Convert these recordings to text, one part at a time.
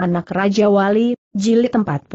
Anak Raja Wali, Jilid 46.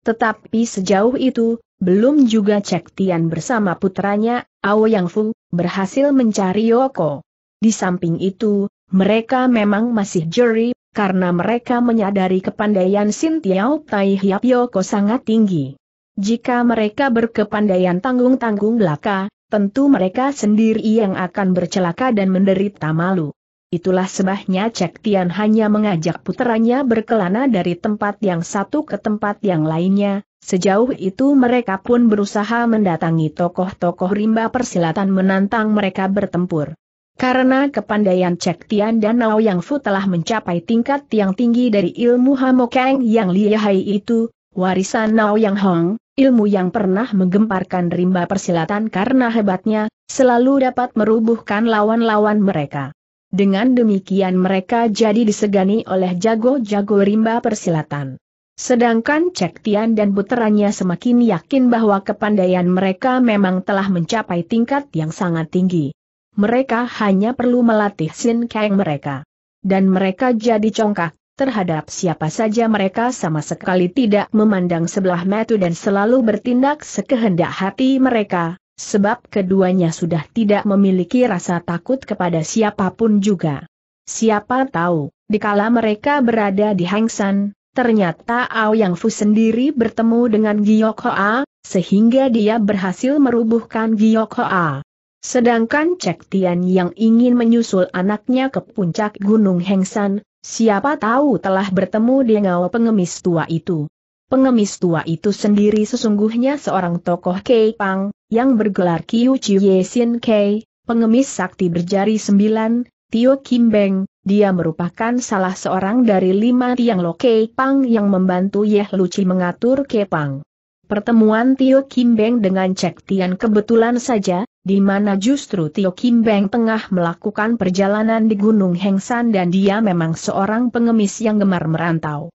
Tetapi sejauh itu, belum juga Cek Tian bersama putranya, Ao Yang Fu, berhasil mencari Yoko. Di samping itu, mereka memang masih jeri, karena mereka menyadari kepandaian Sin Tiao Tai Hiap Yoko sangat tinggi. Jika mereka berkepandaian tanggung-tanggung belaka, tentu mereka sendiri yang akan bercelaka dan menderita malu. Itulah sebabnya Cek Tian hanya mengajak puteranya berkelana dari tempat yang satu ke tempat yang lainnya, sejauh itu mereka pun berusaha mendatangi tokoh-tokoh rimba persilatan menantang mereka bertempur. Karena kepandaian Cek Tian dan Nao Yang Fu telah mencapai tingkat yang tinggi dari ilmu Hamokeng yang lihai itu, warisan Nao Yang Hong, ilmu yang pernah menggemparkan rimba persilatan karena hebatnya, selalu dapat merubuhkan lawan-lawan mereka. Dengan demikian mereka jadi disegani oleh jago-jago rimba persilatan. Sedangkan Cek Tian dan puteranya semakin yakin bahwa kepandaian mereka memang telah mencapai tingkat yang sangat tinggi. Mereka hanya perlu melatih Sin Kang mereka. Dan mereka jadi congkak, terhadap siapa saja mereka sama sekali tidak memandang sebelah mata dan selalu bertindak sekehendak hati mereka, sebab keduanya sudah tidak memiliki rasa takut kepada siapapun juga. Siapa tahu, dikala mereka berada di Hangsan, ternyata Ao Yang Fu sendiri bertemu dengan Giyok Hoa, sehingga dia berhasil merubuhkan Giyok Hoa. Sedangkan Cek Tian yang ingin menyusul anaknya ke puncak Gunung Hengsan, siapa tahu telah bertemu dengan pengemis tua itu. Pengemis tua itu sendiri sesungguhnya seorang tokoh Kei Pang, yang bergelar Kiu Chiu Sin Kei, pengemis sakti berjari sembilan, Tio Kim Beng, dia merupakan salah seorang dari lima tiang lo Kei Pang yang membantu Yeh Luci mengatur Kei Pang. Pertemuan Tio Kim Beng dengan Cek Tian kebetulan saja, di mana justru Tio Kim Beng tengah melakukan perjalanan di Gunung Hengsan dan dia memang seorang pengemis yang gemar merantau.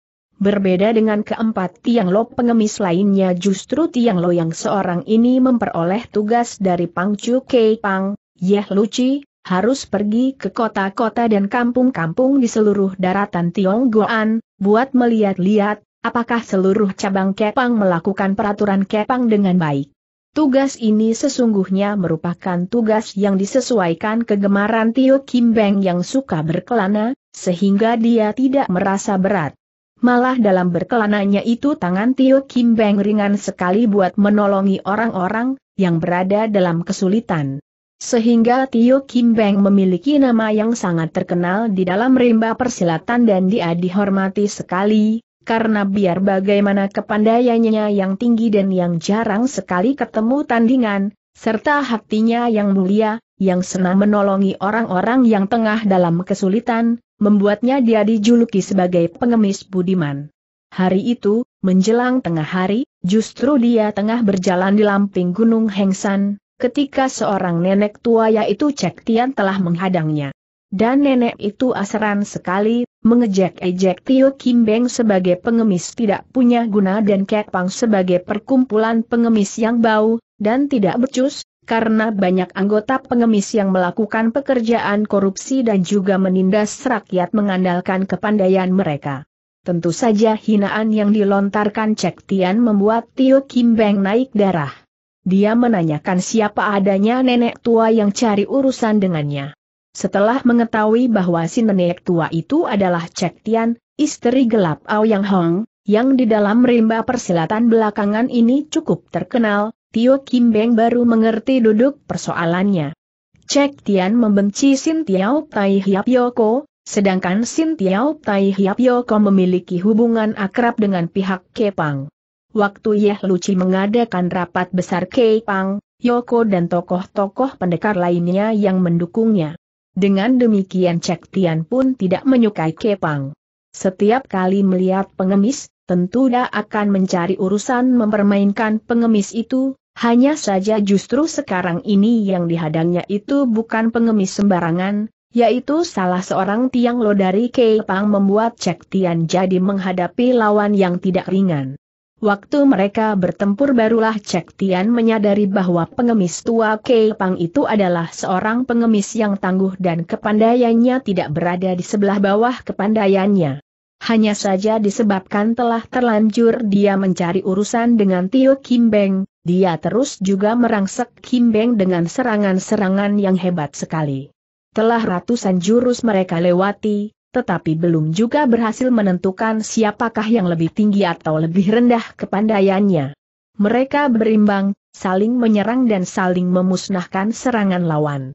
Berbeda dengan keempat Tiang Lo pengemis lainnya justru Tiang Lo yang seorang ini memperoleh tugas dari Pang Chu Kei Pang, Yeh Luci, harus pergi ke kota-kota dan kampung-kampung di seluruh daratan Goan, buat melihat-lihat, apakah seluruh cabang Kepang melakukan peraturan Kepang dengan baik. Tugas ini sesungguhnya merupakan tugas yang disesuaikan kegemaran Tio Kim Beng yang suka berkelana, sehingga dia tidak merasa berat. Malah dalam berkelananya itu tangan Tio Kim Beng ringan sekali buat menolongi orang-orang yang berada dalam kesulitan. Sehingga Tio Kim Beng memiliki nama yang sangat terkenal di dalam rimba persilatan dan dia dihormati sekali, karena biar bagaimana kepandaiannya yang tinggi dan yang jarang sekali ketemu tandingan, serta hatinya yang mulia, yang senang menolongi orang-orang yang tengah dalam kesulitan, membuatnya dia dijuluki sebagai pengemis budiman. Hari itu, menjelang tengah hari, justru dia tengah berjalan di lamping Gunung Hengsan, ketika seorang nenek tua yaitu Cek Tian telah menghadangnya. Dan nenek itu asaran sekali, mengejek-ejek Tio Kim Beng sebagai pengemis tidak punya guna dan Kek Pang sebagai perkumpulan pengemis yang bau, dan tidak becus, karena banyak anggota pengemis yang melakukan pekerjaan korupsi dan juga menindas rakyat mengandalkan kepandaian mereka. Tentu saja hinaan yang dilontarkan Cek Tian membuat Tio Kim Beng naik darah. Dia menanyakan siapa adanya nenek tua yang cari urusan dengannya. Setelah mengetahui bahwa si nenek tua itu adalah Cek Tian, istri gelap Ao Yang Hong, yang di dalam rimba persilatan belakangan ini cukup terkenal, Tio Kim Beng baru mengerti duduk persoalannya. Cek Tian membenci Sin Tiao Tai Hiap Yoko, sedangkan Sin Tiao Tai Hiap Yoko memiliki hubungan akrab dengan pihak Kepang. Waktu Yeh Luci mengadakan rapat besar Kepang, Yoko dan tokoh-tokoh pendekar lainnya yang mendukungnya. Dengan demikian Cek Tian pun tidak menyukai Kepang. Setiap kali melihat pengemis, tentu dia akan mencari urusan mempermainkan pengemis itu, hanya saja justru sekarang ini yang dihadangnya itu bukan pengemis sembarangan, yaitu salah seorang tiang lo dari Keipang membuat Cek Tian jadi menghadapi lawan yang tidak ringan. Waktu mereka bertempur barulah Cek Tian menyadari bahwa pengemis tua Keipang itu adalah seorang pengemis yang tangguh dan kepandaiannya tidak berada di sebelah bawah kepandaiannya. Hanya saja disebabkan telah terlanjur dia mencari urusan dengan Tio Kim Beng, dia terus juga merangsek Kim Beng dengan serangan-serangan yang hebat sekali. Telah ratusan jurus mereka lewati, tetapi belum juga berhasil menentukan siapakah yang lebih tinggi atau lebih rendah kepandaiannya. Mereka berimbang, saling menyerang dan saling memusnahkan serangan lawan.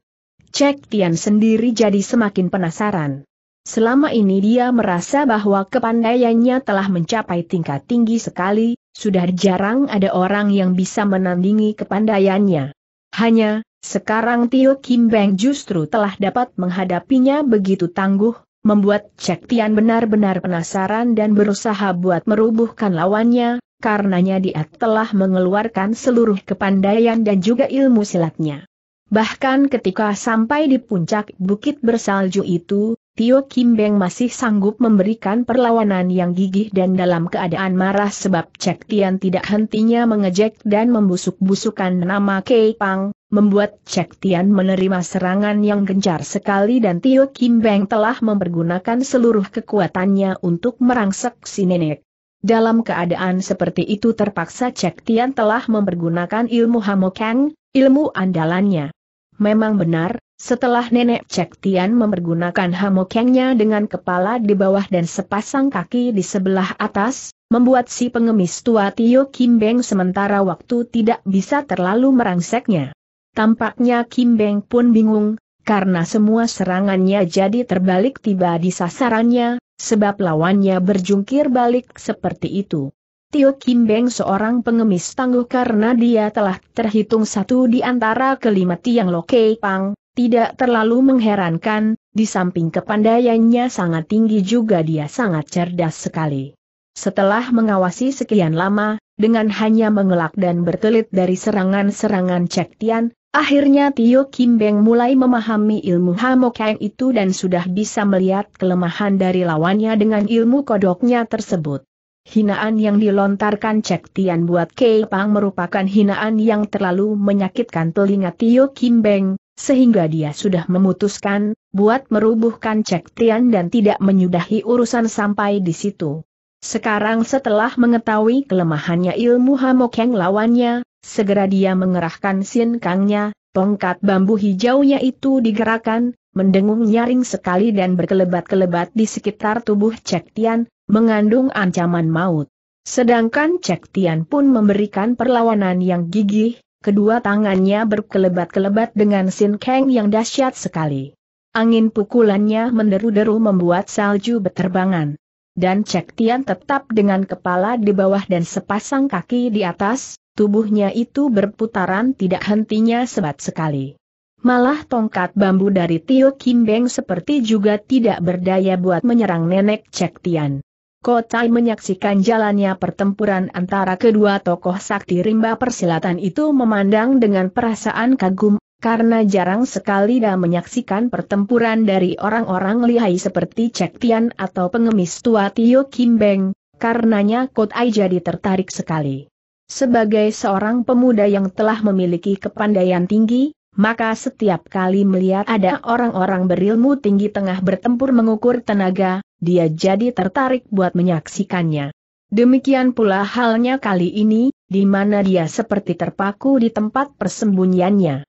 Cek Tian sendiri jadi semakin penasaran. Selama ini dia merasa bahwa kepandaiannya telah mencapai tingkat tinggi sekali, sudah jarang ada orang yang bisa menandingi kepandaiannya. Hanya, sekarang Tio Kim Beng justru telah dapat menghadapinya begitu tangguh, membuat Cek Tian benar-benar penasaran dan berusaha buat merubuhkan lawannya, karenanya dia telah mengeluarkan seluruh kepandaian dan juga ilmu silatnya. Bahkan ketika sampai di puncak bukit bersalju itu, Tio Kim Beng masih sanggup memberikan perlawanan yang gigih dan dalam keadaan marah sebab Cek Tian tidak hentinya mengejek dan membusuk-busukan nama Kei Pang, membuat Cek Tian menerima serangan yang gencar sekali dan Tio Kim Beng telah mempergunakan seluruh kekuatannya untuk merangsek si nenek. Dalam keadaan seperti itu terpaksa Cek Tian telah mempergunakan ilmu Hamokang, ilmu andalannya. Memang benar, setelah nenek Cek Tian mempergunakan hamokengnya dengan kepala di bawah dan sepasang kaki di sebelah atas, membuat si pengemis tua Tio Kim Beng sementara waktu tidak bisa terlalu merangseknya. Tampaknya Kim Beng pun bingung, karena semua serangannya jadi terbalik tiba di sasarannya, sebab lawannya berjungkir balik seperti itu. Tio Kim Beng seorang pengemis tangguh karena dia telah terhitung satu di antara kelima tiang Lokei Pang, tidak terlalu mengherankan, di samping kepandaiannya sangat tinggi juga dia sangat cerdas sekali. Setelah mengawasi sekian lama, dengan hanya mengelak dan berkelit dari serangan-serangan Cek Tian, akhirnya Tio Kim Beng mulai memahami ilmu Hamokeng itu dan sudah bisa melihat kelemahan dari lawannya dengan ilmu kodoknya tersebut. Hinaan yang dilontarkan Cek Tian buat Kei Pang merupakan hinaan yang terlalu menyakitkan telinga Tio Kim Beng, sehingga dia sudah memutuskan, buat merubuhkan Cek Tian dan tidak menyudahi urusan sampai di situ. Sekarang setelah mengetahui kelemahannya ilmu Hamok yang lawannya, segera dia mengerahkan Sin Kangnya, tongkat bambu hijaunya itu digerakkan, mendengung nyaring sekali dan berkelebat-kelebat di sekitar tubuh Cek Tian, mengandung ancaman maut. Sedangkan Cek Tian pun memberikan perlawanan yang gigih, kedua tangannya berkelebat-kelebat dengan Sin Kang yang dahsyat sekali. Angin pukulannya menderu-deru membuat salju berterbangan. Dan Cek Tian tetap dengan kepala di bawah dan sepasang kaki di atas, tubuhnya itu berputaran tidak hentinya sebat sekali. Malah tongkat bambu dari Tio Kim Beng seperti juga tidak berdaya buat menyerang nenek Cek Tian. Kotai menyaksikan jalannya pertempuran antara kedua tokoh sakti rimba persilatan itu memandang dengan perasaan kagum, karena jarang sekali dia menyaksikan pertempuran dari orang-orang lihai seperti Cek Tian atau pengemis tua Tio Kim Beng, karenanya Kotai jadi tertarik sekali. Sebagai seorang pemuda yang telah memiliki kepandaian tinggi, maka setiap kali melihat ada orang-orang berilmu tinggi tengah bertempur mengukur tenaga, dia jadi tertarik buat menyaksikannya. Demikian pula halnya kali ini, di mana dia seperti terpaku di tempat persembunyiannya.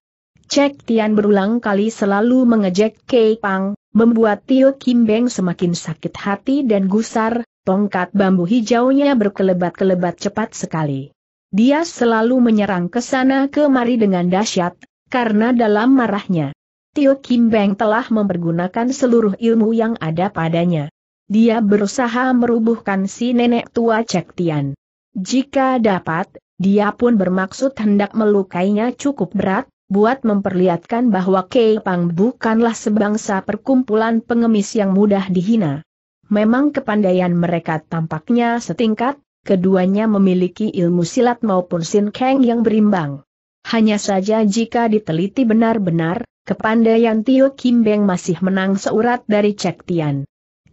Cek Tian berulang kali selalu mengejek Kei Pang, membuat Tio Kim Beng semakin sakit hati dan gusar, tongkat bambu hijaunya berkelebat-kelebat cepat sekali. Dia selalu menyerang ke sana kemari dengan dahsyat, karena dalam marahnya, Tio Kim Beng telah mempergunakan seluruh ilmu yang ada padanya. Dia berusaha merubuhkan si nenek tua Cek Tian. Jika dapat, dia pun bermaksud hendak melukainya cukup berat, buat memperlihatkan bahwa Kei Pang bukanlah sebangsa perkumpulan pengemis yang mudah dihina. Memang kepandaian mereka tampaknya setingkat, keduanya memiliki ilmu silat maupun sin keng yang berimbang. Hanya saja jika diteliti benar-benar, kepandaian Tio Kim Beng masih menang seurat dari Cek Tian.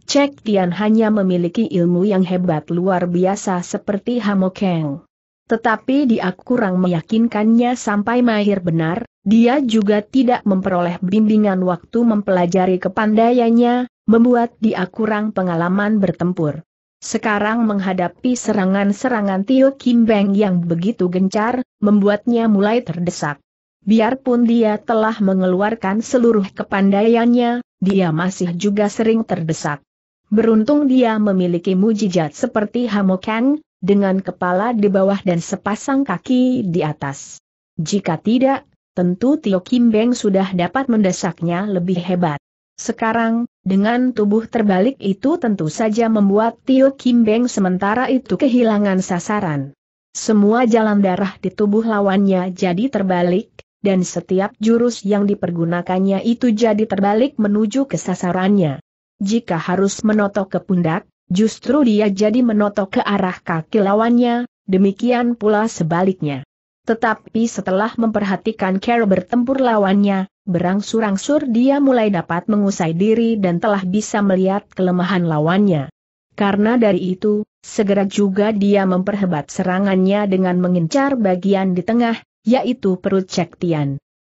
Cek Tian hanya memiliki ilmu yang hebat luar biasa seperti Hamokeng. Tetapi dia kurang meyakinkannya sampai mahir benar, dia juga tidak memperoleh bimbingan waktu mempelajari kepandaiannya, membuat dia kurang pengalaman bertempur. Sekarang menghadapi serangan-serangan Tio Kim Beng yang begitu gencar, membuatnya mulai terdesak. Biarpun dia telah mengeluarkan seluruh kepandaiannya, dia masih juga sering terdesak. Beruntung dia memiliki mujizat seperti Hamokan, dengan kepala di bawah dan sepasang kaki di atas. Jika tidak, tentu Tio Kim Beng sudah dapat mendesaknya lebih hebat. Sekarang, dengan tubuh terbalik itu tentu saja membuat Tio Kim Beng sementara itu kehilangan sasaran. Semua jalan darah di tubuh lawannya jadi terbalik, dan setiap jurus yang dipergunakannya itu jadi terbalik menuju ke sasarannya. Jika harus menotok ke pundak, justru dia jadi menotok ke arah kaki lawannya, demikian pula sebaliknya. Tetapi setelah memperhatikan Carol bertempur lawannya, berangsur-angsur dia mulai dapat mengusai diri dan telah bisa melihat kelemahan lawannya. Karena dari itu, segera juga dia memperhebat serangannya dengan mengincar bagian di tengah, yaitu perut Cek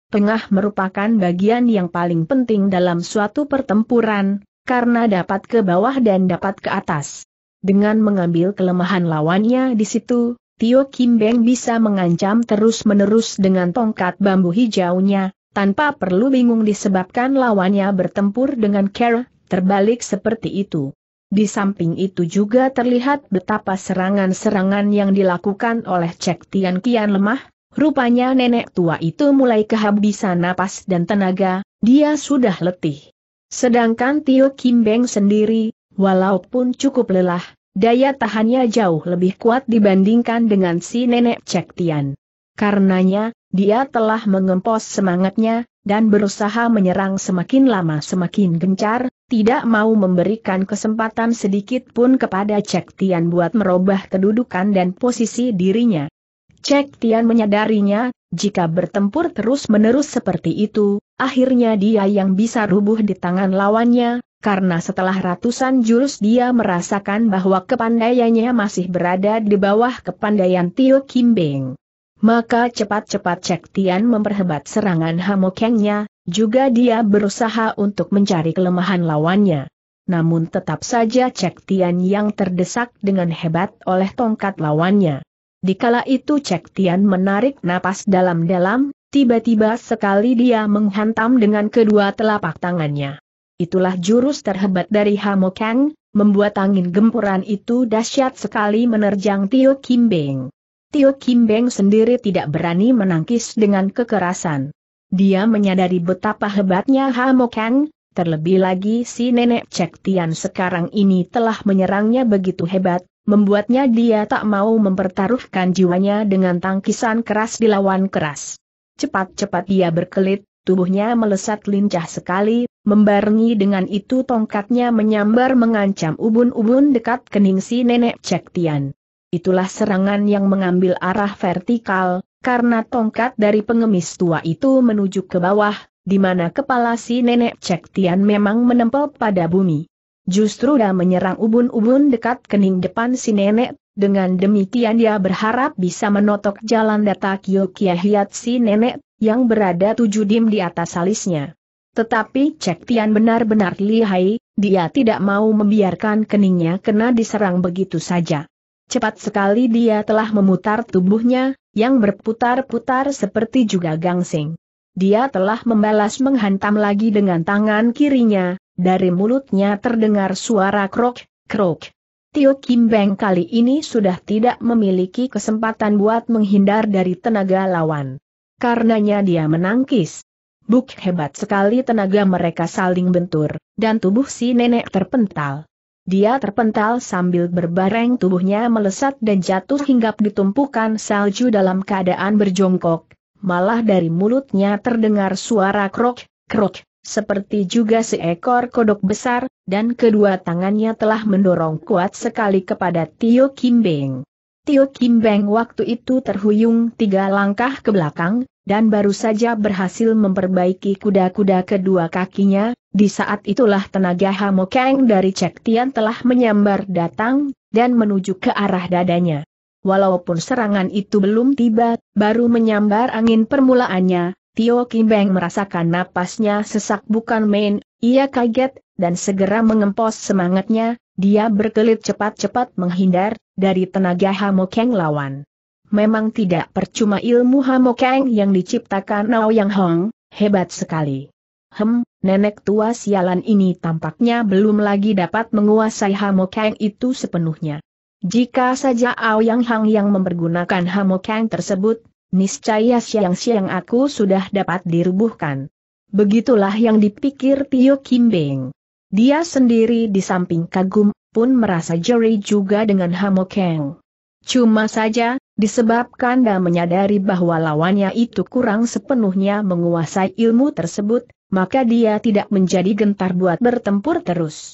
Tengah merupakan bagian yang paling penting dalam suatu pertempuran, karena dapat ke bawah dan dapat ke atas. Dengan mengambil kelemahan lawannya di situ, Tio Kim Beng bisa mengancam terus-menerus dengan tongkat bambu hijaunya, tanpa perlu bingung disebabkan lawannya bertempur dengan Kera, terbalik seperti itu. Di samping itu juga terlihat betapa serangan-serangan yang dilakukan oleh Cek Tian Kian lemah, rupanya nenek tua itu mulai kehabisan napas dan tenaga, dia sudah letih. Sedangkan Tio Kim Beng sendiri, walaupun cukup lelah, Daya tahannya jauh lebih kuat dibandingkan dengan si nenek Cek Tian. Karenanya, dia telah mengempos semangatnya, dan berusaha menyerang semakin lama semakin gencar, tidak mau memberikan kesempatan sedikit pun kepada Cek Tian buat merubah kedudukan dan posisi dirinya. Cek Tian menyadarinya, jika bertempur terus-menerus seperti itu, akhirnya dia yang bisa rubuh di tangan lawannya, karena setelah ratusan jurus dia merasakan bahwa kepandaiannya masih berada di bawah kepandaian Tio Kim Beng. Maka cepat-cepat Cek Tian memperhebat serangan Hamokengnya, juga dia berusaha untuk mencari kelemahan lawannya. Namun tetap saja Cek Tian yang terdesak dengan hebat oleh tongkat lawannya. Di kala itu Cek Tian menarik napas dalam-dalam, tiba-tiba sekali dia menghantam dengan kedua telapak tangannya itulah jurus terhebat dari Hamo Kang, membuat angin gempuran itu dahsyat sekali menerjang Tio Kim Beng. Tio Kim Beng sendiri tidak berani menangkis dengan kekerasan. Dia menyadari betapa hebatnya Hamo Kang, terlebih lagi si nenek Cek Tian sekarang ini telah menyerangnya begitu hebat, membuatnya dia tak mau mempertaruhkan jiwanya dengan tangkisan keras dilawan keras. Cepat-cepat dia berkelit, tubuhnya melesat lincah sekali Membarengi dengan itu tongkatnya menyambar mengancam ubun-ubun dekat kening si nenek Cek Itulah serangan yang mengambil arah vertikal, karena tongkat dari pengemis tua itu menuju ke bawah, di mana kepala si nenek Cek memang menempel pada bumi. Justru dia menyerang ubun-ubun dekat kening depan si nenek dengan demikian dia berharap bisa menotok jalan data Kyokiahiat si nenek, yang berada tujuh dim di atas alisnya. Tetapi Cek Tian benar-benar lihai, dia tidak mau membiarkan keningnya kena diserang begitu saja. Cepat sekali dia telah memutar tubuhnya, yang berputar-putar seperti juga gangsing. Dia telah membalas menghantam lagi dengan tangan kirinya, dari mulutnya terdengar suara krok, krok. Tio Kim Beng kali ini sudah tidak memiliki kesempatan buat menghindar dari tenaga lawan. Karenanya dia menangkis. Buk hebat sekali tenaga mereka saling bentur, dan tubuh si nenek terpental. Dia terpental sambil berbareng tubuhnya melesat dan jatuh hingga ditumpukan salju dalam keadaan berjongkok. Malah dari mulutnya terdengar suara krok, krok, seperti juga seekor kodok besar, dan kedua tangannya telah mendorong kuat sekali kepada Tio Kimbing. Tio Kim Beng waktu itu terhuyung tiga langkah ke belakang, dan baru saja berhasil memperbaiki kuda-kuda kedua kakinya, di saat itulah tenaga Kang dari Cek Tian telah menyambar datang, dan menuju ke arah dadanya. Walaupun serangan itu belum tiba, baru menyambar angin permulaannya, Tio Kim Beng merasakan napasnya sesak bukan main, ia kaget, dan segera mengempos semangatnya, dia berkelit cepat-cepat menghindar, dari tenaga Hamokeng lawan. Memang tidak percuma ilmu Hamokeng yang diciptakan Yang Hong, hebat sekali. Hem, nenek tua sialan ini tampaknya belum lagi dapat menguasai Hamokeng itu sepenuhnya. Jika saja Ao Yang Hang yang mempergunakan Hamokeng tersebut, niscaya siang-siang aku sudah dapat dirubuhkan. Begitulah yang dipikir Tio Kim Beng. Dia sendiri di samping kagum pun merasa jeri juga dengan Hamokeng. Cuma saja, disebabkan dia menyadari bahwa lawannya itu kurang sepenuhnya menguasai ilmu tersebut, maka dia tidak menjadi gentar buat bertempur terus.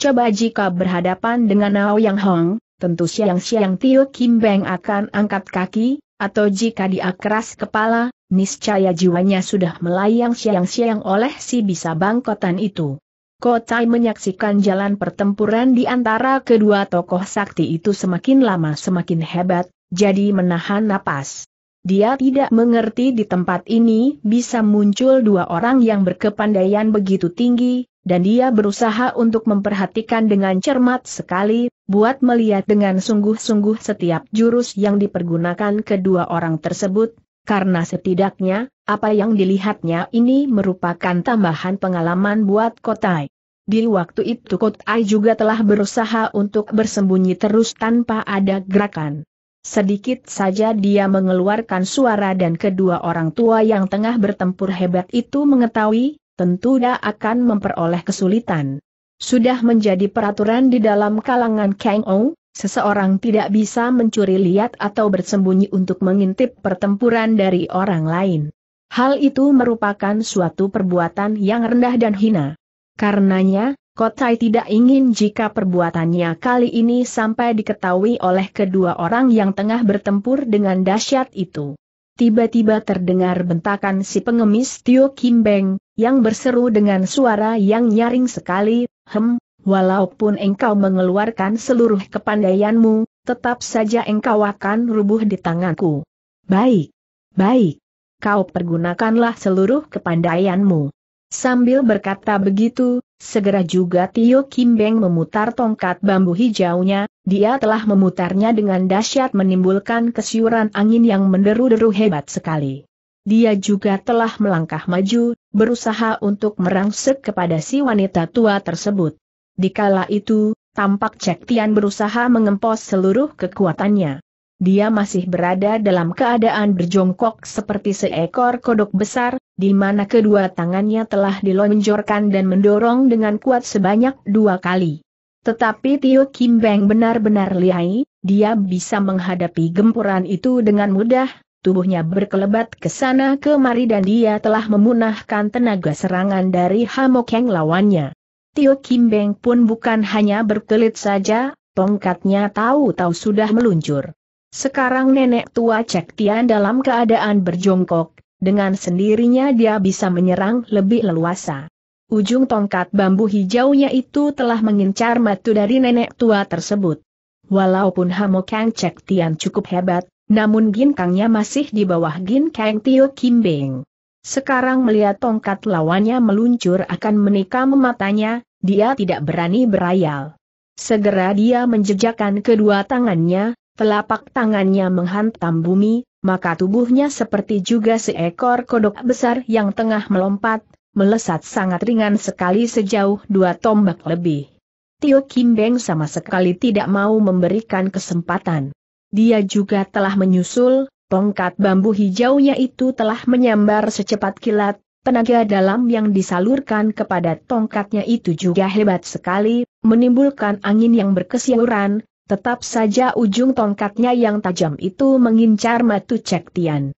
Coba jika berhadapan dengan Yang Hong, tentu Siang Siang Tio Kim Beng akan angkat kaki, atau jika dia keras kepala, niscaya jiwanya sudah melayang siang-siang oleh si bisa bangkotan itu. Kotai menyaksikan jalan pertempuran di antara kedua tokoh sakti itu semakin lama semakin hebat, jadi menahan napas. Dia tidak mengerti di tempat ini bisa muncul dua orang yang berkepandaian begitu tinggi, dan dia berusaha untuk memperhatikan dengan cermat sekali, buat melihat dengan sungguh-sungguh setiap jurus yang dipergunakan kedua orang tersebut, karena setidaknya, apa yang dilihatnya ini merupakan tambahan pengalaman buat Kotai. Di waktu itu Kotai juga telah berusaha untuk bersembunyi terus tanpa ada gerakan. Sedikit saja dia mengeluarkan suara dan kedua orang tua yang tengah bertempur hebat itu mengetahui, tentu dia akan memperoleh kesulitan. Sudah menjadi peraturan di dalam kalangan Kang Ou, Seseorang tidak bisa mencuri lihat atau bersembunyi untuk mengintip pertempuran dari orang lain. Hal itu merupakan suatu perbuatan yang rendah dan hina. Karenanya, Kotai tidak ingin jika perbuatannya kali ini sampai diketahui oleh kedua orang yang tengah bertempur dengan dahsyat itu. Tiba-tiba terdengar bentakan si pengemis Tio Kim Beng yang berseru dengan suara yang nyaring sekali, Hem, walaupun engkau mengeluarkan seluruh kepandaianmu, tetap saja engkau akan rubuh di tanganku. Baik, baik, kau pergunakanlah seluruh kepandaianmu. Sambil berkata begitu, segera juga Tio Kim Beng memutar tongkat bambu hijaunya, dia telah memutarnya dengan dahsyat menimbulkan kesiuran angin yang menderu-deru hebat sekali. Dia juga telah melangkah maju, berusaha untuk merangsek kepada si wanita tua tersebut. Dikala itu, tampak Cek Tian berusaha mengempos seluruh kekuatannya. Dia masih berada dalam keadaan berjongkok seperti seekor kodok besar, di mana kedua tangannya telah dilonjorkan dan mendorong dengan kuat sebanyak dua kali. Tetapi Tio Kim Beng benar-benar lihai, dia bisa menghadapi gempuran itu dengan mudah, tubuhnya berkelebat ke sana kemari dan dia telah memunahkan tenaga serangan dari Hamokeng lawannya. Tio Kim Beng pun bukan hanya berkelit saja, tongkatnya tahu-tahu sudah meluncur. Sekarang nenek tua Cek Tian dalam keadaan berjongkok, dengan sendirinya dia bisa menyerang lebih leluasa. Ujung tongkat bambu hijaunya itu telah mengincar matu dari nenek tua tersebut. Walaupun Hamo Kang Cek Tian cukup hebat, namun ginkangnya masih di bawah ginkang Tio Kim Beng. Sekarang melihat tongkat lawannya meluncur akan menikam matanya, dia tidak berani berayal. Segera dia menjejakkan kedua tangannya, telapak tangannya menghantam bumi, maka tubuhnya seperti juga seekor kodok besar yang tengah melompat, melesat sangat ringan sekali sejauh dua tombak lebih. Tio Kim Beng sama sekali tidak mau memberikan kesempatan. Dia juga telah menyusul, tongkat bambu hijaunya itu telah menyambar secepat kilat, Tenaga dalam yang disalurkan kepada tongkatnya itu juga hebat sekali, menimbulkan angin yang berkesiuran, tetap saja ujung tongkatnya yang tajam itu mengincar matu Cek Tian.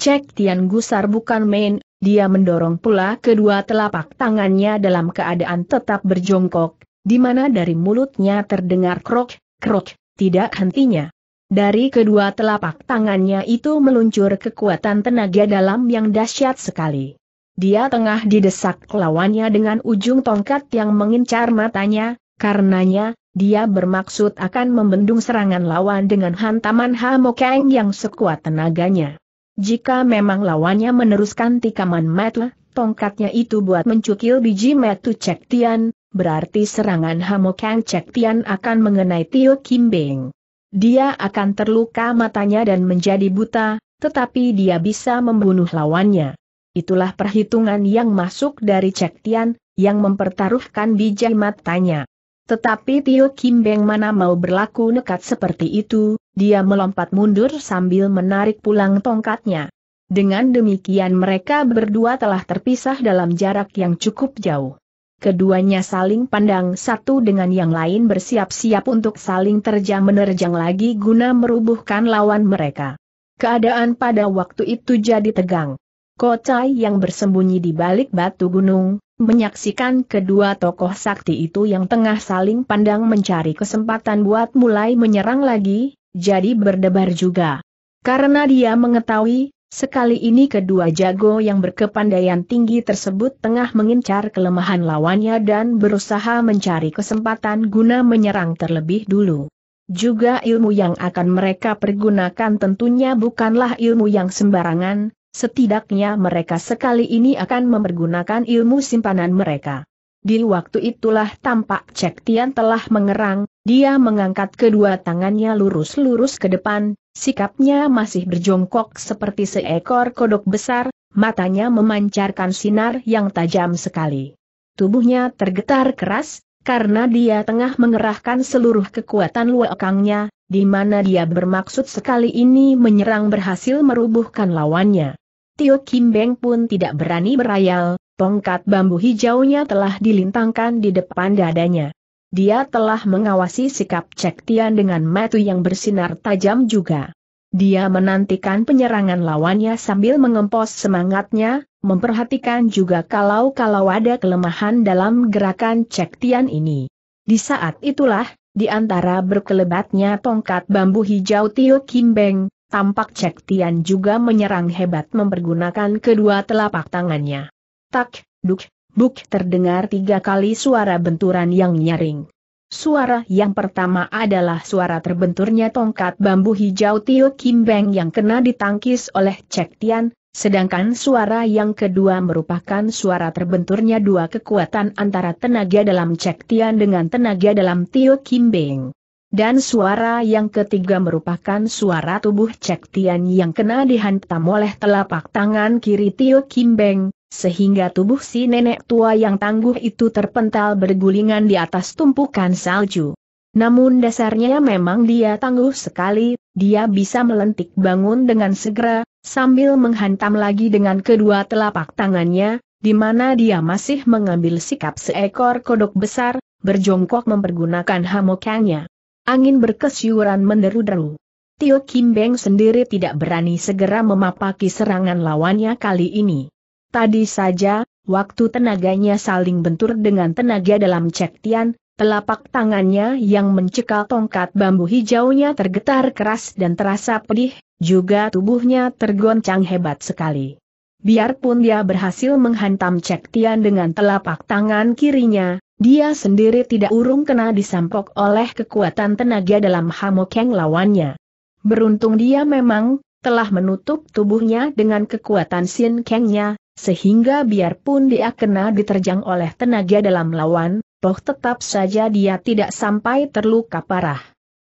Cek Tian gusar bukan main, dia mendorong pula kedua telapak tangannya dalam keadaan tetap berjongkok, di mana dari mulutnya terdengar krok, krok, tidak hentinya. Dari kedua telapak tangannya itu meluncur kekuatan tenaga dalam yang dahsyat sekali. Dia tengah didesak lawannya dengan ujung tongkat yang mengincar matanya, karenanya, dia bermaksud akan membendung serangan lawan dengan hantaman Hamokeng yang sekuat tenaganya. Jika memang lawannya meneruskan tikaman mata, tongkatnya itu buat mencukil biji metu Cek Tian, berarti serangan Hamokeng Cek Tian akan mengenai Tio Kim Beng. Dia akan terluka matanya dan menjadi buta, tetapi dia bisa membunuh lawannya itulah perhitungan yang masuk dari Cek Tian, yang mempertaruhkan biji matanya. Tetapi Tio Kim Beng mana mau berlaku nekat seperti itu, dia melompat mundur sambil menarik pulang tongkatnya. Dengan demikian mereka berdua telah terpisah dalam jarak yang cukup jauh. Keduanya saling pandang satu dengan yang lain bersiap-siap untuk saling terjang-menerjang lagi guna merubuhkan lawan mereka. Keadaan pada waktu itu jadi tegang. Kocai yang bersembunyi di balik batu gunung, menyaksikan kedua tokoh sakti itu yang tengah saling pandang mencari kesempatan buat mulai menyerang lagi, jadi berdebar juga. Karena dia mengetahui, sekali ini kedua jago yang berkepandaian tinggi tersebut tengah mengincar kelemahan lawannya dan berusaha mencari kesempatan guna menyerang terlebih dulu. Juga ilmu yang akan mereka pergunakan tentunya bukanlah ilmu yang sembarangan, Setidaknya mereka sekali ini akan mempergunakan ilmu simpanan mereka. Di waktu itulah tampak Cek Tian telah mengerang, dia mengangkat kedua tangannya lurus-lurus ke depan, sikapnya masih berjongkok seperti seekor kodok besar, matanya memancarkan sinar yang tajam sekali. Tubuhnya tergetar keras, karena dia tengah mengerahkan seluruh kekuatan luakangnya, di mana dia bermaksud sekali ini menyerang berhasil merubuhkan lawannya. Tio Kim Beng pun tidak berani berayal, tongkat bambu hijaunya telah dilintangkan di depan dadanya. Dia telah mengawasi sikap Cek Tian dengan mata yang bersinar tajam juga. Dia menantikan penyerangan lawannya sambil mengempos semangatnya, memperhatikan juga kalau-kalau ada kelemahan dalam gerakan Cek Tian ini. Di saat itulah, di antara berkelebatnya tongkat bambu hijau Tio Kim Beng, tampak Cek Tian juga menyerang hebat mempergunakan kedua telapak tangannya. Tak, duk, buk terdengar tiga kali suara benturan yang nyaring. Suara yang pertama adalah suara terbenturnya tongkat bambu hijau Tio Kim Beng yang kena ditangkis oleh Cek Tian, sedangkan suara yang kedua merupakan suara terbenturnya dua kekuatan antara tenaga dalam Cek Tian dengan tenaga dalam Tio Kim Beng. Dan suara yang ketiga merupakan suara tubuh Cek Tian yang kena dihantam oleh telapak tangan kiri Tio Kim Beng, sehingga tubuh si nenek tua yang tangguh itu terpental bergulingan di atas tumpukan salju. Namun dasarnya memang dia tangguh sekali, dia bisa melentik bangun dengan segera, sambil menghantam lagi dengan kedua telapak tangannya, di mana dia masih mengambil sikap seekor kodok besar, berjongkok mempergunakan hamokannya. Angin berkesiuran menderu-deru. Tio Kim Beng sendiri tidak berani segera memapaki serangan lawannya kali ini. Tadi saja, waktu tenaganya saling bentur dengan tenaga dalam cek tian, Telapak tangannya yang mencekal tongkat bambu hijaunya tergetar keras dan terasa pedih, juga tubuhnya tergoncang hebat sekali. Biarpun dia berhasil menghantam Cek Tian dengan telapak tangan kirinya, dia sendiri tidak urung kena disampok oleh kekuatan tenaga dalam hamok yang lawannya. Beruntung dia memang telah menutup tubuhnya dengan kekuatan Sin Kengnya, sehingga biarpun dia kena diterjang oleh tenaga dalam lawan, toh tetap saja dia tidak sampai terluka parah.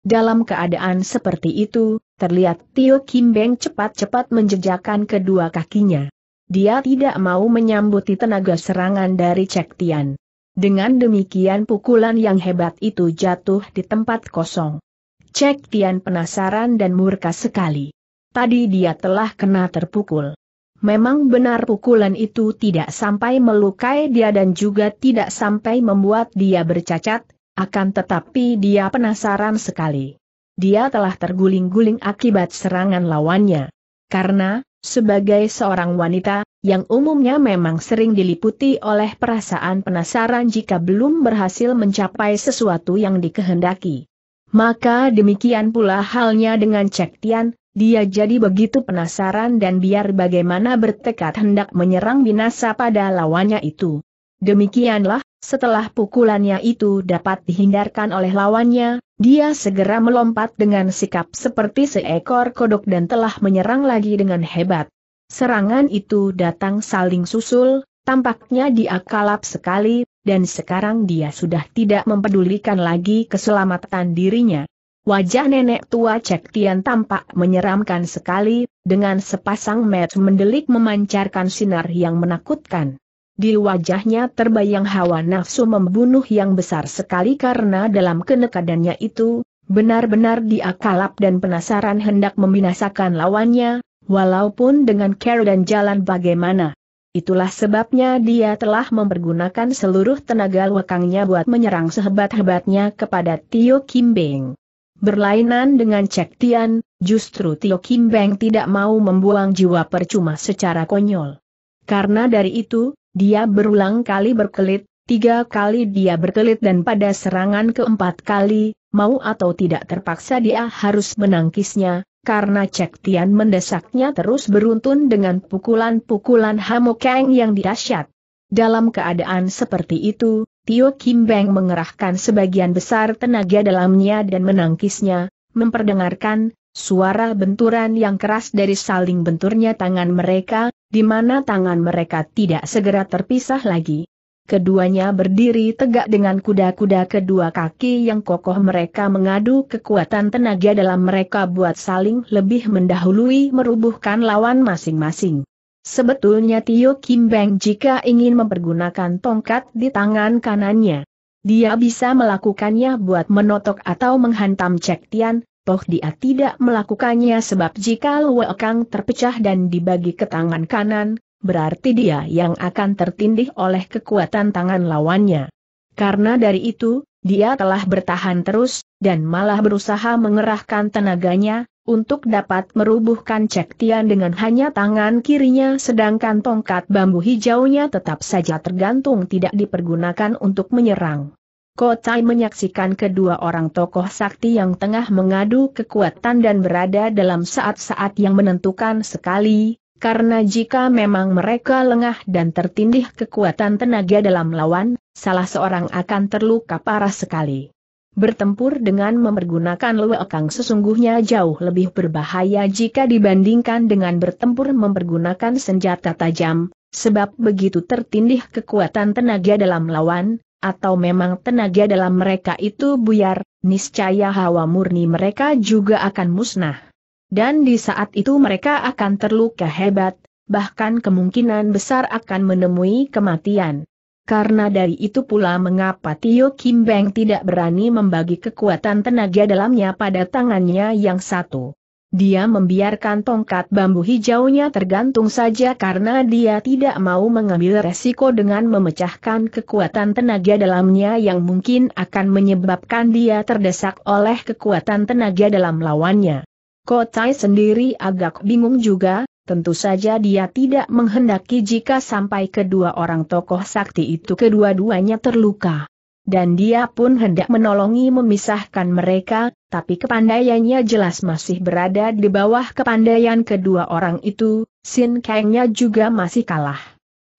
Dalam keadaan seperti itu, terlihat Tio Kim Beng cepat-cepat menjejakan kedua kakinya. Dia tidak mau menyambuti tenaga serangan dari Cek Tian. Dengan demikian pukulan yang hebat itu jatuh di tempat kosong. Cek Tian penasaran dan murka sekali. Tadi dia telah kena terpukul. Memang benar pukulan itu tidak sampai melukai dia dan juga tidak sampai membuat dia bercacat, akan tetapi dia penasaran sekali. Dia telah terguling-guling akibat serangan lawannya. Karena, sebagai seorang wanita, yang umumnya memang sering diliputi oleh perasaan penasaran jika belum berhasil mencapai sesuatu yang dikehendaki. Maka demikian pula halnya dengan Cek Tian, dia jadi begitu penasaran dan biar bagaimana bertekad hendak menyerang binasa pada lawannya itu. Demikianlah, setelah pukulannya itu dapat dihindarkan oleh lawannya, dia segera melompat dengan sikap seperti seekor kodok dan telah menyerang lagi dengan hebat. Serangan itu datang saling susul, tampaknya dia kalap sekali, dan sekarang dia sudah tidak mempedulikan lagi keselamatan dirinya. Wajah nenek tua Cek Tian tampak menyeramkan sekali, dengan sepasang mata mendelik memancarkan sinar yang menakutkan. Di wajahnya terbayang hawa nafsu membunuh yang besar sekali karena dalam kenekadannya itu, benar-benar dia kalap dan penasaran hendak membinasakan lawannya, Walaupun dengan care dan jalan bagaimana. Itulah sebabnya dia telah mempergunakan seluruh tenaga lekangnya buat menyerang sehebat-hebatnya kepada Tio Kim Beng. Berlainan dengan Cek Tian, justru Tio Kim Beng tidak mau membuang jiwa percuma secara konyol. Karena dari itu, dia berulang kali berkelit, tiga kali dia berkelit dan pada serangan keempat kali, mau atau tidak terpaksa dia harus menangkisnya, karena Cek Tian mendesaknya terus beruntun dengan pukulan-pukulan Hamokeng yang dirasyat. Dalam keadaan seperti itu, Tio Kim Beng mengerahkan sebagian besar tenaga dalamnya dan menangkisnya, memperdengarkan suara benturan yang keras dari saling benturnya tangan mereka, di mana tangan mereka tidak segera terpisah lagi, Keduanya berdiri tegak dengan kuda-kuda kedua kaki yang kokoh mereka mengadu kekuatan tenaga dalam mereka buat saling lebih mendahului merubuhkan lawan masing-masing. Sebetulnya Tio Kim Beng jika ingin mempergunakan tongkat di tangan kanannya. Dia bisa melakukannya buat menotok atau menghantam Cek Tian, toh dia tidak melakukannya sebab jika Luo Kang terpecah dan dibagi ke tangan kanan, berarti dia yang akan tertindih oleh kekuatan tangan lawannya. Karena dari itu, dia telah bertahan terus, dan malah berusaha mengerahkan tenaganya, untuk dapat merubuhkan Cek Tian dengan hanya tangan kirinya sedangkan tongkat bambu hijaunya tetap saja tergantung tidak dipergunakan untuk menyerang. Kotai menyaksikan kedua orang tokoh sakti yang tengah mengadu kekuatan dan berada dalam saat-saat yang menentukan sekali, karena jika memang mereka lengah dan tertindih kekuatan tenaga dalam lawan, salah seorang akan terluka parah sekali. Bertempur dengan mempergunakan lewekang sesungguhnya jauh lebih berbahaya jika dibandingkan dengan bertempur mempergunakan senjata tajam, sebab begitu tertindih kekuatan tenaga dalam lawan, atau memang tenaga dalam mereka itu buyar, niscaya hawa murni mereka juga akan musnah. Dan di saat itu mereka akan terluka hebat, bahkan kemungkinan besar akan menemui kematian. Karena dari itu pula mengapa Tio Kim Beng tidak berani membagi kekuatan tenaga dalamnya pada tangannya yang satu. Dia membiarkan tongkat bambu hijaunya tergantung saja karena dia tidak mau mengambil resiko dengan memecahkan kekuatan tenaga dalamnya yang mungkin akan menyebabkan dia terdesak oleh kekuatan tenaga dalam lawannya. Kotai sendiri agak bingung juga, tentu saja dia tidak menghendaki jika sampai kedua orang tokoh sakti itu kedua-duanya terluka. Dan dia pun hendak menolongi memisahkan mereka, tapi kepandaiannya jelas masih berada di bawah kepandaian kedua orang itu, Sin Kangnya juga masih kalah.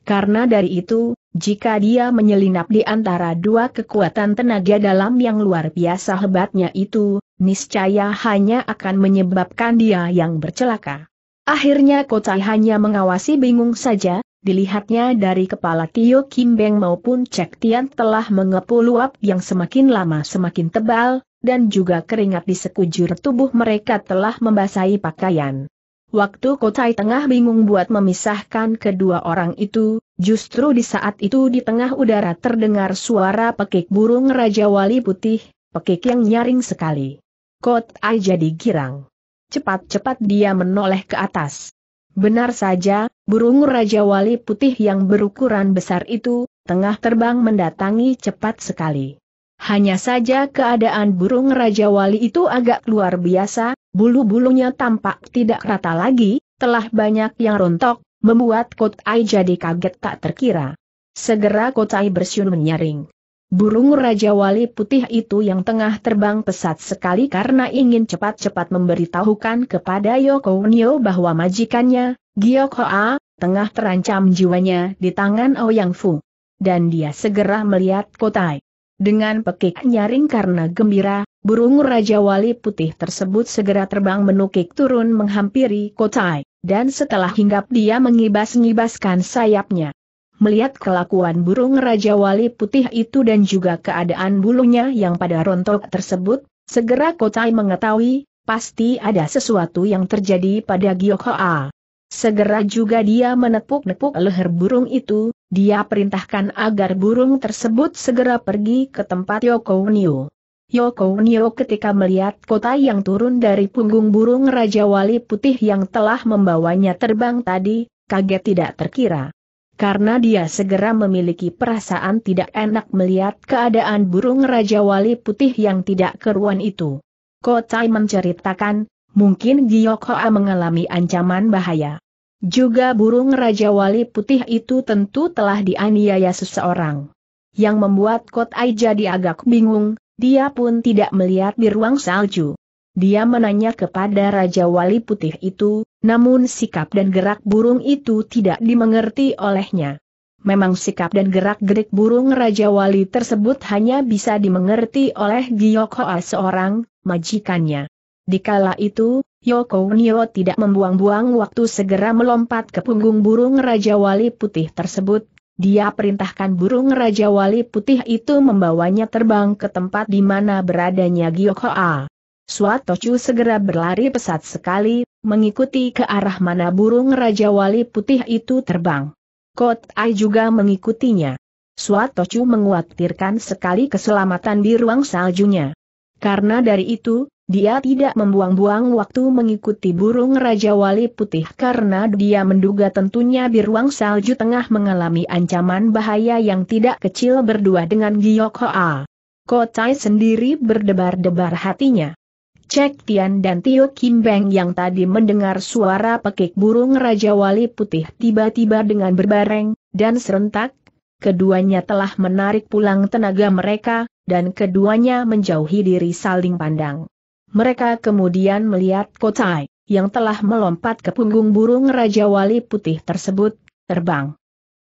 Karena dari itu, jika dia menyelinap di antara dua kekuatan tenaga dalam yang luar biasa hebatnya itu, niscaya hanya akan menyebabkan dia yang bercelaka. Akhirnya Kocai hanya mengawasi bingung saja, dilihatnya dari kepala Tio Kim Beng maupun Cek Tian telah mengepul uap yang semakin lama semakin tebal, dan juga keringat di sekujur tubuh mereka telah membasahi pakaian. Waktu Kocai tengah bingung buat memisahkan kedua orang itu, justru di saat itu di tengah udara terdengar suara pekik burung Raja Wali Putih, pekik yang nyaring sekali. Kot Ai jadi girang. Cepat-cepat dia menoleh ke atas. Benar saja, burung Raja Wali Putih yang berukuran besar itu, tengah terbang mendatangi cepat sekali. Hanya saja keadaan burung Raja Wali itu agak luar biasa, bulu-bulunya tampak tidak rata lagi, telah banyak yang rontok, membuat Kotai jadi kaget tak terkira. Segera Kotai bersiul menyaring. Burung Raja Wali Putih itu yang tengah terbang pesat sekali karena ingin cepat-cepat memberitahukan kepada Yoko Nio bahwa majikannya, Giok A, tengah terancam jiwanya di tangan Ouyang Fu. Dan dia segera melihat Kotai. Dengan pekik nyaring karena gembira, burung Raja Wali Putih tersebut segera terbang menukik turun menghampiri Kotai, dan setelah hinggap dia mengibas-ngibaskan sayapnya melihat kelakuan burung Raja Wali Putih itu dan juga keadaan bulunya yang pada rontok tersebut, segera Kotai mengetahui, pasti ada sesuatu yang terjadi pada A. Segera juga dia menepuk-nepuk leher burung itu, dia perintahkan agar burung tersebut segera pergi ke tempat Yoko Nio. Yoko Nio ketika melihat kota yang turun dari punggung burung Raja Wali Putih yang telah membawanya terbang tadi, kaget tidak terkira karena dia segera memiliki perasaan tidak enak melihat keadaan burung Raja Wali Putih yang tidak keruan itu. Kotai menceritakan, mungkin Giyok mengalami ancaman bahaya. Juga burung Raja Wali Putih itu tentu telah dianiaya seseorang. Yang membuat Kotai jadi agak bingung, dia pun tidak melihat di ruang salju. Dia menanya kepada Raja Wali Putih itu, namun sikap dan gerak burung itu tidak dimengerti olehnya. Memang sikap dan gerak-gerik burung Raja Wali tersebut hanya bisa dimengerti oleh Gyok Hoa seorang, majikannya. Dikala itu, Yoko Nio tidak membuang-buang waktu segera melompat ke punggung burung Raja Wali Putih tersebut. Dia perintahkan burung Raja Wali Putih itu membawanya terbang ke tempat di mana beradanya A. Suatochu segera berlari pesat sekali, mengikuti ke arah mana burung Raja Wali Putih itu terbang. Kot Ai juga mengikutinya. Suatochu menguatirkan sekali keselamatan di ruang saljunya. Karena dari itu, dia tidak membuang-buang waktu mengikuti burung Raja Wali Putih karena dia menduga tentunya di ruang Salju tengah mengalami ancaman bahaya yang tidak kecil berdua dengan Giok Hoa. Kotai sendiri berdebar-debar hatinya. Cek Tian dan Tio Kim Beng yang tadi mendengar suara pekik burung Raja Wali Putih tiba-tiba dengan berbareng, dan serentak, keduanya telah menarik pulang tenaga mereka, dan keduanya menjauhi diri saling pandang. Mereka kemudian melihat Kotai, yang telah melompat ke punggung burung Raja Wali Putih tersebut, terbang.